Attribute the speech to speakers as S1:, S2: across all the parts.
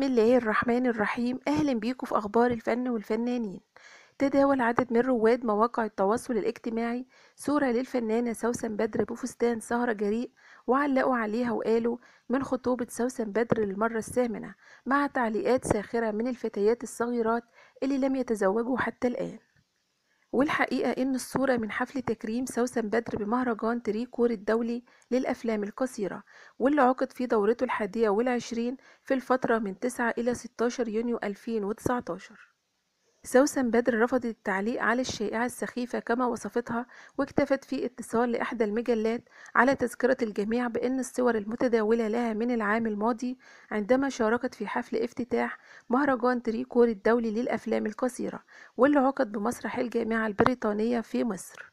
S1: بسم الله الرحمن الرحيم أهلا بيكم في أخبار الفن والفنانين تداول عدد من رواد مواقع التواصل الاجتماعي صورة للفنانة سوسن بدر بفستان سهرة جريء وعلقوا عليها وقالوا من خطوبة سوسن بدر للمرة الثامنة مع تعليقات ساخرة من الفتيات الصغيرات اللي لم يتزوجوا حتى الآن والحقيقة إن الصورة من حفل تكريم سوسن بدر بمهرجان تريكور الدولي للأفلام القصيرة واللي عقد في دورته الحادية والعشرين في الفترة من 9 إلى 16 يونيو 2019 سوسن بدر رفضت التعليق على الشائعة السخيفة كما وصفتها واكتفت في اتصال لإحدى المجلات على تذكرة الجميع بأن الصور المتداولة لها من العام الماضي عندما شاركت في حفل افتتاح مهرجان تريكور الدولي للأفلام القصيرة واللي عقد بمسرح الجامعة البريطانية في مصر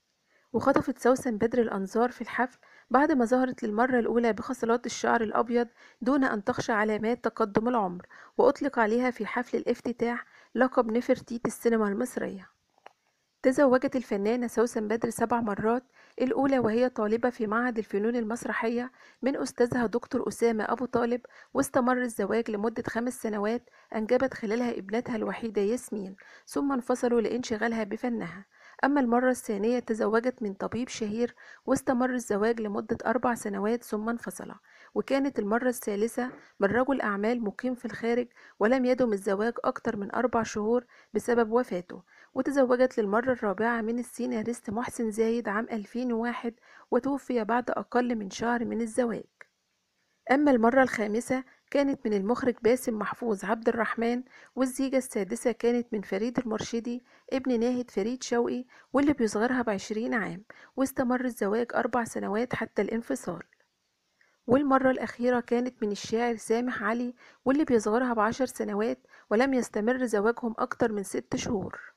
S1: وخطفت سوسن بدر الأنظار في الحفل بعد ما ظهرت للمرة الأولى بخصلات الشعر الأبيض دون أن تخشى علامات تقدم العمر وأطلق عليها في حفل الافتتاح لقب نفرتيت السينما المصرية تزوجت الفنانة سوسن بدر سبع مرات الأولى وهي طالبة في معهد الفنون المسرحية من أستاذها دكتور أسامة أبو طالب واستمر الزواج لمدة خمس سنوات أنجبت خلالها ابنتها الوحيدة ياسمين ثم انفصلوا لانشغالها بفنها أما المرة الثانية تزوجت من طبيب شهير واستمر الزواج لمدة أربع سنوات ثم انفصلا وكانت المرة الثالثة من رجل أعمال مقيم في الخارج ولم يدم الزواج أكثر من أربع شهور بسبب وفاته وتزوجت للمرة الرابعة من السيناريست محسن زايد عام 2001 وتوفي بعد أقل من شهر من الزواج أما المرة الخامسة كانت من المخرج باسم محفوظ عبد الرحمن والزيجة السادسة كانت من فريد المرشدي ابن ناهد فريد شوقي واللي بيصغرها بعشرين عام واستمر الزواج أربع سنوات حتى الانفصال والمرة الأخيرة كانت من الشاعر سامح علي واللي بيصغرها بعشر سنوات ولم يستمر زواجهم أكتر من ست شهور